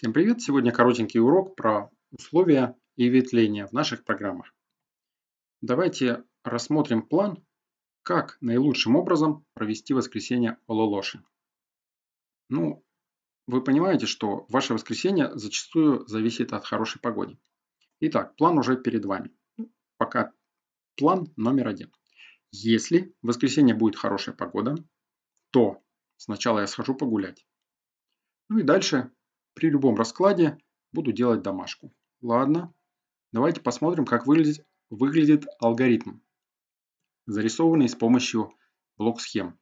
Всем привет! Сегодня коротенький урок про условия и ветвления в наших программах. Давайте рассмотрим план, как наилучшим образом провести воскресенье Ололоши. Ну, вы понимаете, что ваше воскресенье зачастую зависит от хорошей погоды. Итак, план уже перед вами. Пока план номер один. Если в воскресенье будет хорошая погода, то сначала я схожу погулять. Ну и дальше при любом раскладе буду делать домашку. Ладно, давайте посмотрим, как выглядит, выглядит алгоритм, зарисованный с помощью блок-схем.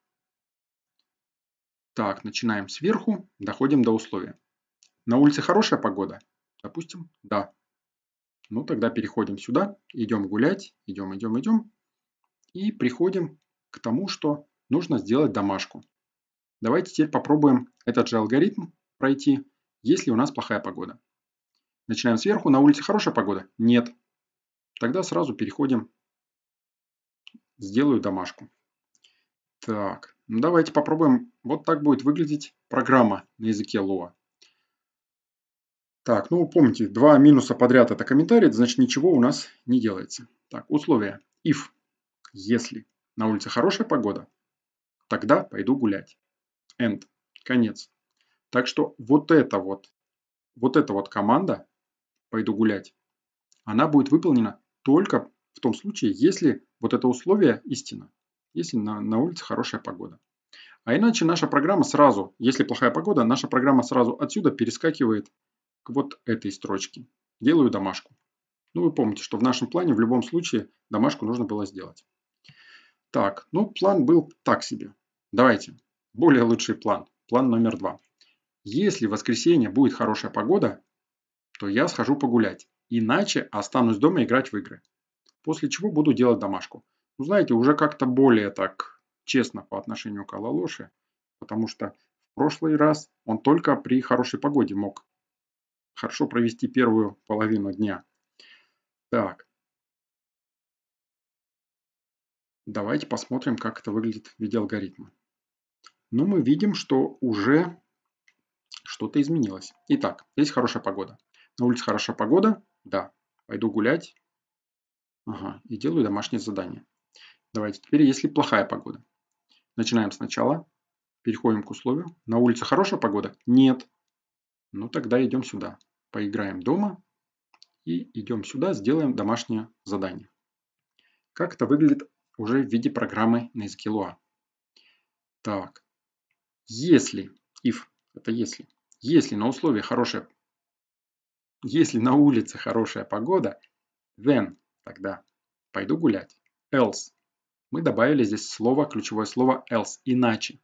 Так, начинаем сверху, доходим до условия. На улице хорошая погода? Допустим, да. Ну, тогда переходим сюда, идем гулять, идем, идем, идем. И приходим к тому, что нужно сделать домашку. Давайте теперь попробуем этот же алгоритм пройти если у нас плохая погода. Начинаем сверху. На улице хорошая погода? Нет. Тогда сразу переходим. Сделаю домашку. Так, ну давайте попробуем. Вот так будет выглядеть программа на языке Lua. А. Так, ну помните, два минуса подряд это комментарий, значит ничего у нас не делается. Так, условия. If, если на улице хорошая погода, тогда пойду гулять. End, конец. Так что вот эта вот, вот эта вот команда «пойду гулять», она будет выполнена только в том случае, если вот это условие истина, если на, на улице хорошая погода. А иначе наша программа сразу, если плохая погода, наша программа сразу отсюда перескакивает к вот этой строчке. Делаю домашку. Ну, вы помните, что в нашем плане в любом случае домашку нужно было сделать. Так, ну, план был так себе. Давайте, более лучший план. План номер два. Если в воскресенье будет хорошая погода, то я схожу погулять. Иначе останусь дома играть в игры. После чего буду делать домашку. Ну, знаете, уже как-то более так честно по отношению к Алалоше. Потому что в прошлый раз он только при хорошей погоде мог хорошо провести первую половину дня. Так. Давайте посмотрим, как это выглядит в виде алгоритма. Ну, мы видим, что уже что-то изменилось. Итак, здесь хорошая погода. На улице хорошая погода? Да. Пойду гулять. Ага, и делаю домашнее задание. Давайте теперь, если плохая погода. Начинаем сначала. Переходим к условию. На улице хорошая погода? Нет. Ну тогда идем сюда. Поиграем дома. И идем сюда, сделаем домашнее задание. Как это выглядит уже в виде программы на языке Луа. Так. Если, if, это если. Если на условии хорошая, если на улице хорошая погода, then тогда пойду гулять. Else. Мы добавили здесь слово, ключевое слово else, иначе.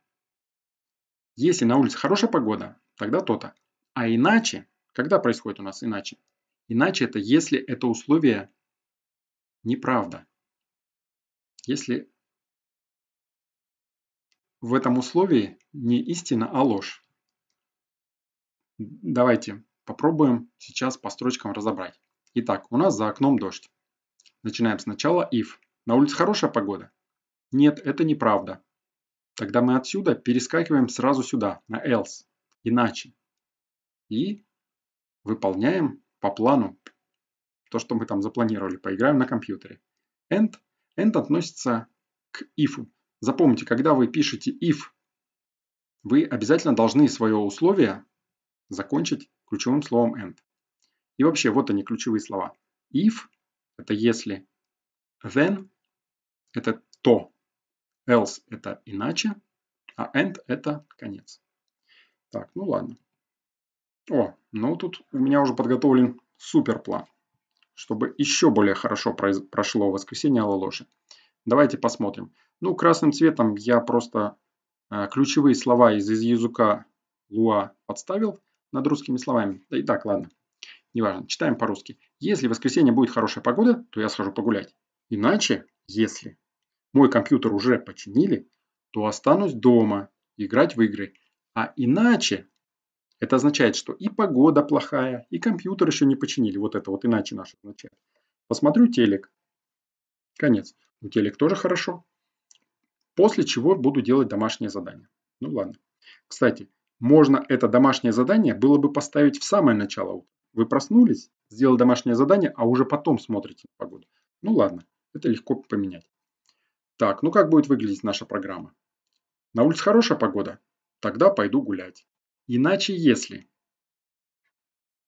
Если на улице хорошая погода, тогда то-то. А иначе, когда происходит у нас иначе? Иначе это если это условие неправда. Если в этом условии не истина, а ложь. Давайте попробуем сейчас по строчкам разобрать. Итак, у нас за окном дождь. Начинаем сначала if. На улице хорошая погода? Нет, это неправда. Тогда мы отсюда перескакиваем сразу сюда, на else. Иначе. И выполняем по плану то, что мы там запланировали. Поиграем на компьютере. And. And относится к if. Запомните, когда вы пишете if, вы обязательно должны свое условие закончить ключевым словом end И вообще, вот они ключевые слова. If – это если, then – это то, else – это иначе, а end – это конец. Так, ну ладно. О, ну тут у меня уже подготовлен супер план, чтобы еще более хорошо прошло воскресенье Алалоши. Давайте посмотрим. Ну, красным цветом я просто э, ключевые слова из, из языка Луа подставил – над русскими словами. Да и так, ладно. Неважно, читаем по-русски. Если в воскресенье будет хорошая погода, то я схожу погулять. Иначе, если мой компьютер уже починили, то останусь дома играть в игры. А иначе, это означает, что и погода плохая, и компьютер еще не починили. Вот это вот иначе наше означает. Посмотрю телек. Конец. Ну, телек тоже хорошо. После чего буду делать домашнее задание. Ну ладно. Кстати, можно это домашнее задание было бы поставить в самое начало. Вы проснулись, сделали домашнее задание, а уже потом смотрите на погоду. Ну ладно, это легко поменять. Так, ну как будет выглядеть наша программа? На улице хорошая погода? Тогда пойду гулять. Иначе если.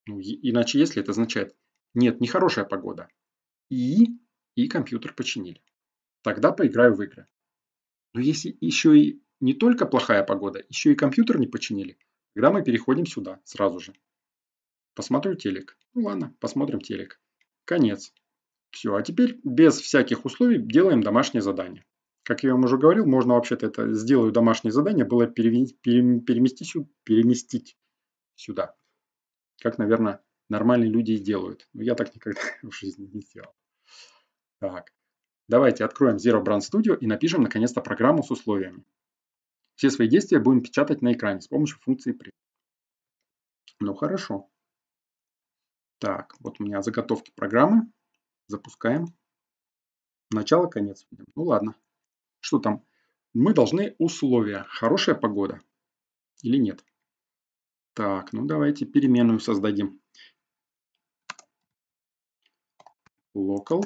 Ну, иначе если это означает, нет, нехорошая погода. И, и компьютер починили. Тогда поиграю в игры. Но если еще и не только плохая погода, еще и компьютер не починили. Когда мы переходим сюда сразу же. Посмотрю телек. Ну ладно, посмотрим телек. Конец. Все, а теперь без всяких условий делаем домашнее задание. Как я вам уже говорил, можно вообще-то это сделаю домашнее задание, было перевести, переместить, сюда. Как, наверное, нормальные люди и делают. Но я так никогда в жизни не делал. Так, давайте откроем Zero Brand Studio и напишем наконец-то программу с условиями. Все свои действия будем печатать на экране с помощью функции print. Ну хорошо. Так, вот у меня заготовки программы. Запускаем. Начало, конец. Ну ладно. Что там? Мы должны условия. Хорошая погода или нет? Так, ну давайте переменную создадим. Local.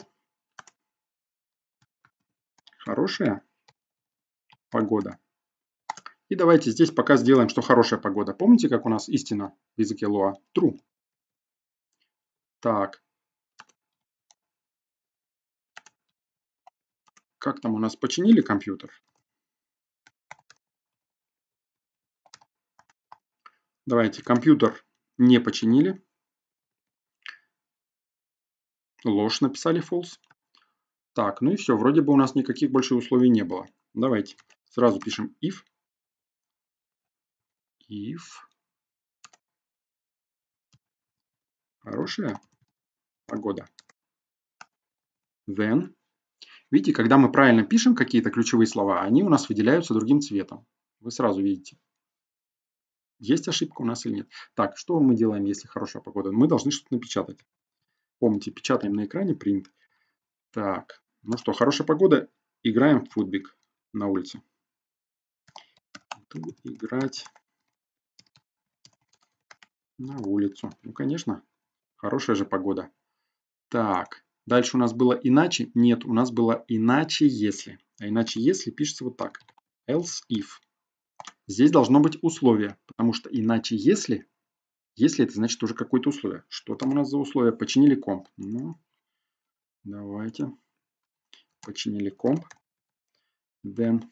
Хорошая погода. И давайте здесь пока сделаем, что хорошая погода. Помните, как у нас истина в языке Лоа? True. Так. Как там у нас? Починили компьютер? Давайте, компьютер не починили. Ложь написали false. Так, ну и все, вроде бы у нас никаких больше условий не было. Давайте сразу пишем if if хорошая погода, then. Видите, когда мы правильно пишем какие-то ключевые слова, они у нас выделяются другим цветом. Вы сразу видите, есть ошибка у нас или нет. Так, что мы делаем, если хорошая погода? Мы должны что-то напечатать. Помните, печатаем на экране print. Так, ну что, хорошая погода, играем в футбик на улице. Буду играть на улицу. Ну, конечно. Хорошая же погода. Так. Дальше у нас было иначе. Нет, у нас было иначе если. А иначе если пишется вот так. Else if. Здесь должно быть условие. Потому что иначе если... Если это значит уже какое-то условие. Что там у нас за условие? Починили комп. Ну, давайте. Починили комп. Then.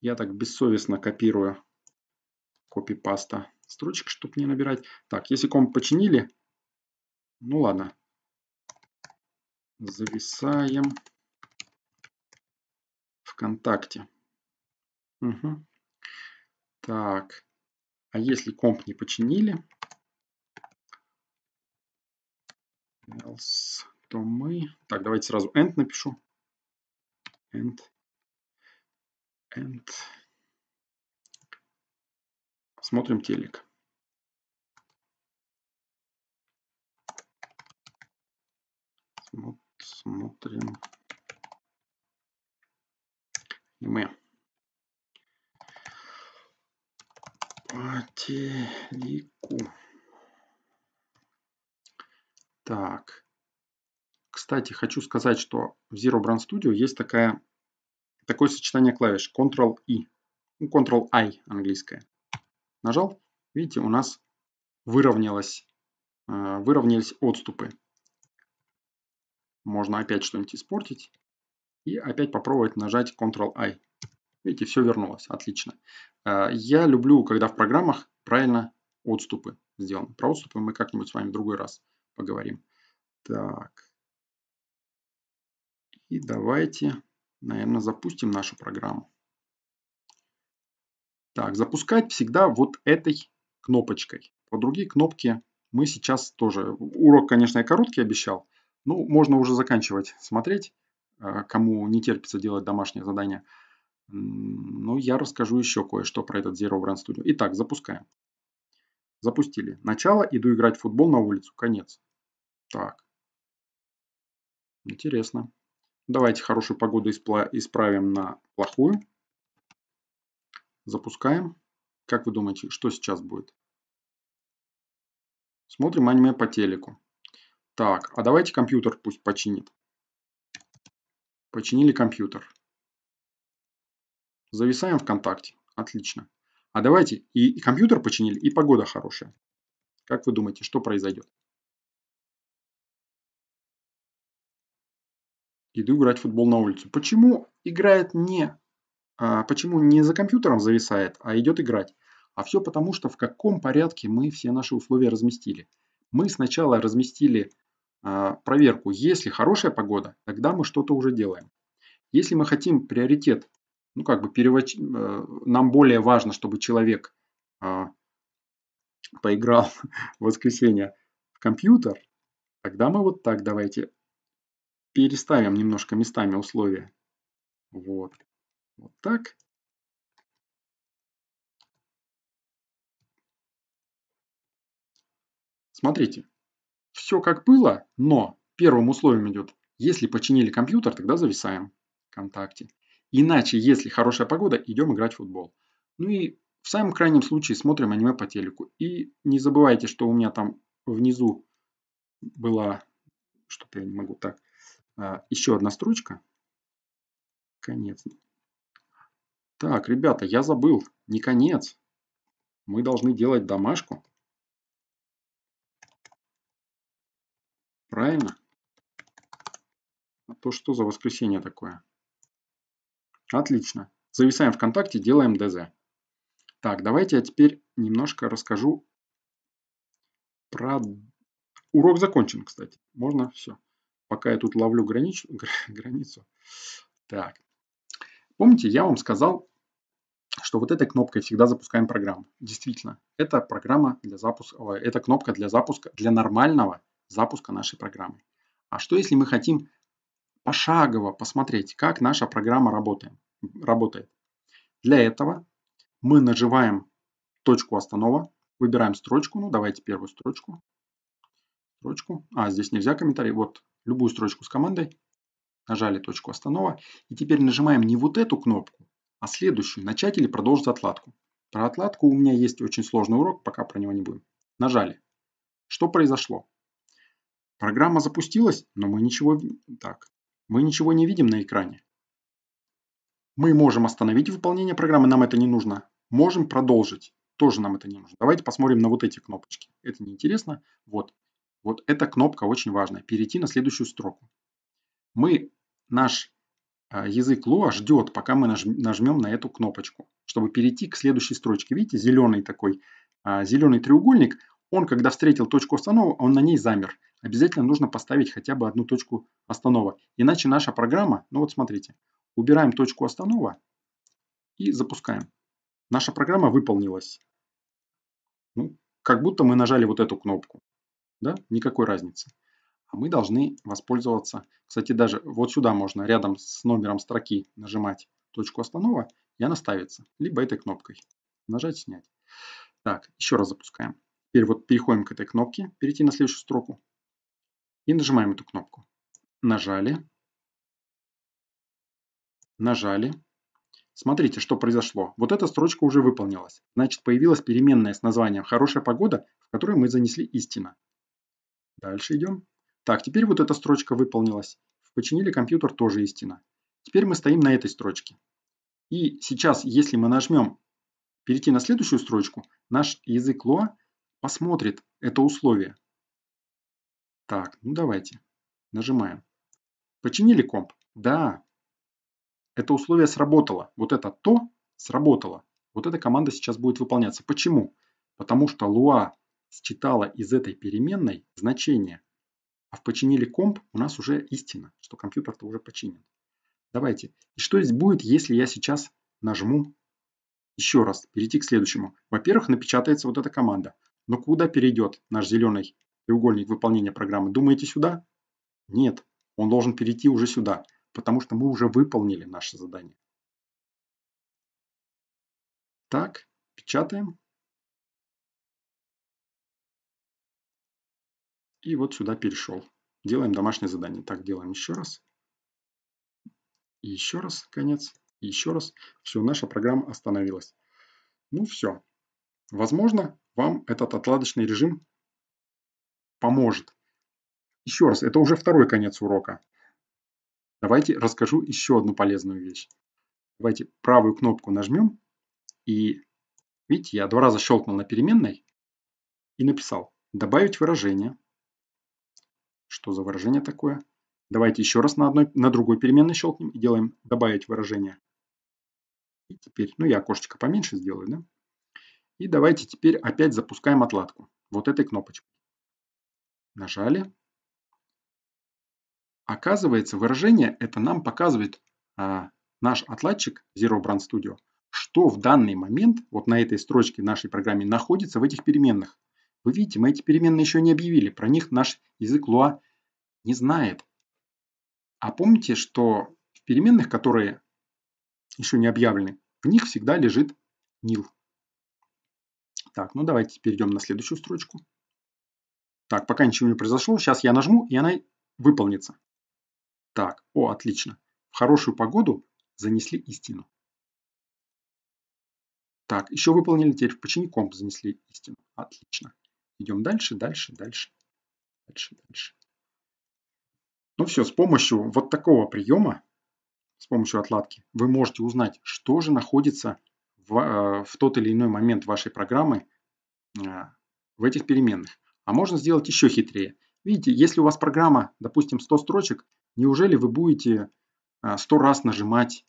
Я так бессовестно копирую копипаста строчек, чтобы не набирать. Так, если комп починили, ну ладно. Зависаем ВКонтакте. Угу. Так, а если комп не починили, else, то мы... Так, давайте сразу end напишу. End. End. Смотрим телек. Смотрим аниме. По телеку. Так. Кстати, хочу сказать, что в Zero Brand Studio есть такая, такое сочетание клавиш Ctrl-I. Ну, Ctrl-I английское нажал, видите, у нас выровнялось, э, выровнялись отступы. Можно опять что-нибудь испортить. И опять попробовать нажать Ctrl-I. Видите, все вернулось. Отлично. Э, я люблю, когда в программах правильно отступы сделаны. Про отступы мы как-нибудь с вами в другой раз поговорим. Так. И давайте, наверное, запустим нашу программу. Так, запускать всегда вот этой кнопочкой. По другие кнопки мы сейчас тоже... Урок, конечно, я короткий обещал. Ну, можно уже заканчивать смотреть, э, кому не терпится делать домашнее задание. Но ну, я расскажу еще кое-что про этот Zero Run Studio. Итак, запускаем. Запустили. Начало, иду играть в футбол на улицу. Конец. Так. Интересно. Давайте хорошую погоду исправим на плохую. Запускаем. Как вы думаете, что сейчас будет? Смотрим аниме по телеку. Так, а давайте компьютер пусть починит. Починили компьютер. Зависаем ВКонтакте. Отлично. А давайте и, и компьютер починили, и погода хорошая. Как вы думаете, что произойдет? Иду играть в футбол на улицу. Почему играет не а почему не за компьютером зависает, а идет играть. А все потому, что в каком порядке мы все наши условия разместили. Мы сначала разместили а, проверку. Если хорошая погода, тогда мы что-то уже делаем. Если мы хотим приоритет, ну как бы перевоч... Э, нам более важно, чтобы человек а, поиграл в воскресенье в компьютер, тогда мы вот так давайте переставим немножко местами условия. Вот. Вот так. Смотрите, все как было, но первым условием идет, если починили компьютер, тогда зависаем ВКонтакте. Иначе, если хорошая погода, идем играть в футбол. Ну и в самом крайнем случае смотрим аниме по телеку. И не забывайте, что у меня там внизу была... Что-то я не могу так. А, Еще одна строчка. Конец. Так, ребята, я забыл. Не конец. Мы должны делать домашку. Правильно? А то что за воскресенье такое? Отлично. Зависаем ВКонтакте, делаем ДЗ. Так, давайте я теперь немножко расскажу про... Урок закончен, кстати. Можно все. Пока я тут ловлю гранич... границу. Так. Помните, я вам сказал что вот этой кнопкой всегда запускаем программу. Действительно, это программа для запуска, это кнопка для запуска, для нормального запуска нашей программы. А что если мы хотим пошагово посмотреть, как наша программа работает? работает? Для этого мы нажимаем точку останова, выбираем строчку, ну давайте первую строчку, строчку, а здесь нельзя комментарий, вот любую строчку с командой, нажали точку останова, и теперь нажимаем не вот эту кнопку, а следующую, начать или продолжить отладку. Про отладку у меня есть очень сложный урок, пока про него не будем. Нажали. Что произошло? Программа запустилась, но мы ничего, так, мы ничего не видим на экране. Мы можем остановить выполнение программы, нам это не нужно. Можем продолжить, тоже нам это не нужно. Давайте посмотрим на вот эти кнопочки. Это неинтересно. Вот, вот эта кнопка очень важная. Перейти на следующую строку. Мы наш а, язык Lua ждет, пока мы нажмем на эту кнопочку, чтобы перейти к следующей строчке. Видите, зеленый такой, а, зеленый треугольник, он, когда встретил точку останова, он на ней замер. Обязательно нужно поставить хотя бы одну точку останова. Иначе наша программа, ну вот смотрите, убираем точку останова и запускаем. Наша программа выполнилась. Ну, как будто мы нажали вот эту кнопку. Да? Никакой разницы. А мы должны воспользоваться. Кстати, даже вот сюда можно рядом с номером строки нажимать точку останова и она ставится. Либо этой кнопкой. Нажать «Снять». Так, еще раз запускаем. Теперь вот переходим к этой кнопке, перейти на следующую строку. И нажимаем эту кнопку. Нажали. Нажали. Смотрите, что произошло. Вот эта строчка уже выполнилась. Значит, появилась переменная с названием «Хорошая погода», в которую мы занесли истина. Дальше идем. Так, теперь вот эта строчка выполнилась. Починили компьютер тоже истина. Теперь мы стоим на этой строчке. И сейчас, если мы нажмем перейти на следующую строчку, наш язык Лоа посмотрит это условие. Так, ну давайте. Нажимаем. Починили комп? Да. Это условие сработало. Вот это то сработало. Вот эта команда сейчас будет выполняться. Почему? Потому что Луа считала из этой переменной значение – а в починили комп у нас уже истина, что компьютер-то уже починен. Давайте. И что здесь будет, если я сейчас нажму еще раз перейти к следующему? Во-первых, напечатается вот эта команда. Но куда перейдет наш зеленый треугольник выполнения программы? Думаете сюда? Нет, он должен перейти уже сюда, потому что мы уже выполнили наше задание. Так, печатаем. И вот сюда перешел. Делаем домашнее задание. Так, делаем еще раз. И еще раз конец. И еще раз. Все, наша программа остановилась. Ну все. Возможно, вам этот отладочный режим поможет. Еще раз, это уже второй конец урока. Давайте расскажу еще одну полезную вещь. Давайте правую кнопку нажмем и, видите, я два раза щелкнул на переменной и написал «Добавить выражение». Что за выражение такое? Давайте еще раз на, одной, на другой переменной щелкнем и делаем «добавить выражение». И теперь, ну я окошечко поменьше сделаю, да? И давайте теперь опять запускаем отладку. Вот этой кнопочкой. Нажали. Оказывается, выражение это нам показывает а, наш отладчик Zero Brand Studio, что в данный момент вот на этой строчке нашей программе находится в этих переменных. Вы видите, мы эти переменные еще не объявили. Про них наш язык Луа не знает. А помните, что в переменных, которые еще не объявлены, в них всегда лежит nil. Так, ну давайте перейдем на следующую строчку. Так, пока ничего не произошло. Сейчас я нажму, и она выполнится. Так, о, отлично. В хорошую погоду занесли истину. Так, еще выполнили, теперь в почини комп занесли истину. Отлично. Идем дальше, дальше, дальше, дальше, дальше. Ну все, с помощью вот такого приема, с помощью отладки, вы можете узнать, что же находится в, э, в тот или иной момент вашей программы э, в этих переменных. А можно сделать еще хитрее. Видите, если у вас программа, допустим, 100 строчек, неужели вы будете 100 э, раз нажимать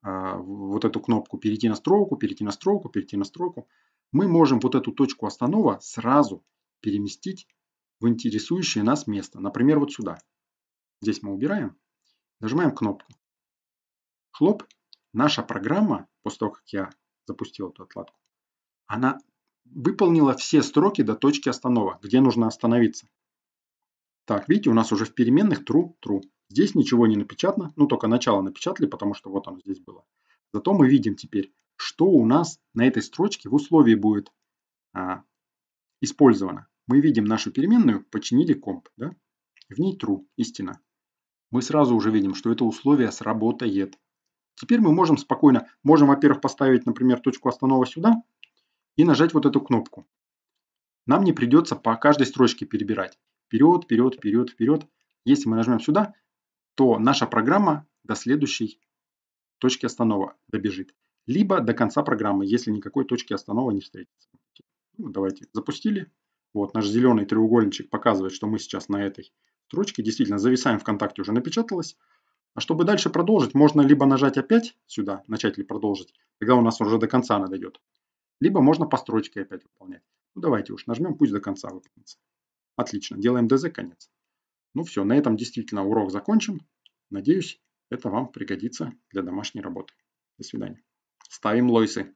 вот эту кнопку «Перейти на строку», «Перейти на строку», «Перейти на строку»? мы можем вот эту точку останова сразу переместить в интересующее нас место. Например, вот сюда. Здесь мы убираем, нажимаем кнопку. Хлоп, наша программа, после того, как я запустил эту отладку, она выполнила все строки до точки останова, где нужно остановиться. Так, видите, у нас уже в переменных true, true. Здесь ничего не напечатано, ну только начало напечатали, потому что вот оно здесь было. Зато мы видим теперь, что у нас на этой строчке в условии будет а, использовано. Мы видим нашу переменную «починили комп», да? в ней true, истина. Мы сразу уже видим, что это условие сработает. Теперь мы можем спокойно, можем, во-первых, поставить, например, точку останова сюда и нажать вот эту кнопку. Нам не придется по каждой строчке перебирать. Вперед, вперед, вперед, вперед. Если мы нажмем сюда, то наша программа до следующей точки останова добежит либо до конца программы, если никакой точки останова не встретится. Ну, давайте запустили. Вот наш зеленый треугольничек показывает, что мы сейчас на этой строчке. Действительно, зависаем ВКонтакте уже напечаталось. А чтобы дальше продолжить, можно либо нажать опять сюда, начать или продолжить, тогда у нас уже до конца она дойдет. Либо можно по строчке опять выполнять. Ну давайте уж нажмем, пусть до конца выполнится. Отлично, делаем ДЗ, конец. Ну все, на этом действительно урок закончен. Надеюсь, это вам пригодится для домашней работы. До свидания. Ставим лойсы.